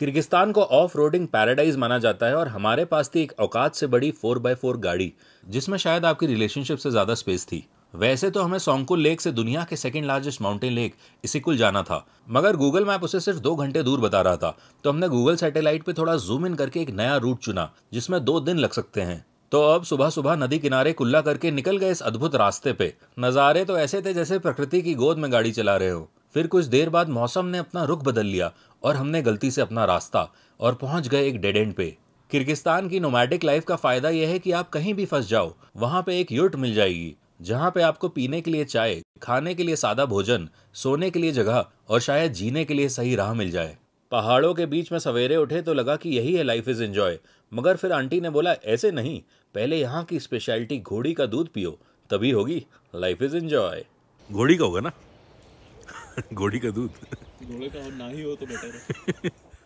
Kyrgyzstan को off roading paradise माना जाता है और हमारे पास थी एक औकात से बड़ी फोर बाई फोर गाड़ी जिसमें शायद आपकी रिलेशनशिप से ज़्यादा स्पेस थी वैसे तो हमें सोंकुल लेक से दुनिया के सेकंड लार्जेस्ट माउंटेन लेक कुल जाना था मगर गूगल मैप उसे सिर्फ दो घंटे दूर बता रहा था तो हमने गूगल सैटेलाइट पे थोड़ा जूम इन करके एक नया रूट चुना जिसमें दो दिन लग सकते हैं तो अब सुबह सुबह नदी किनारे कुल्ला करके निकल गए इस अद्भुत रास्ते पे नज़ारे तो ऐसे थे जैसे प्रकृति की गोद में गाड़ी चला रहे हो फिर कुछ देर बाद मौसम ने अपना रुख बदल लिया और हमने गलती से अपना रास्ता और पहुंच गए एक डेड एंड पे किर्गिस्तान की नोमैटिक लाइफ का फायदा यह है कि आप कहीं भी फंस जाओ वहां पे एक यूट मिल जाएगी जहां पे आपको पीने के लिए चाय खाने के लिए सादा भोजन सोने के लिए जगह और शायद जीने के लिए सही राह मिल जाए पहाड़ों के बीच में सवेरे उठे तो लगा कि यही है लाइफ इज एंजॉय मगर फिर आंटी ने बोला ऐसे नहीं पहले यहाँ की स्पेशलिटी घोड़ी का दूध पियो तभी होगी लाइफ इज एंजॉय घोड़ी का होगा ना घोड़ी का दूध घोड़े का ना ही हो तो बेटर है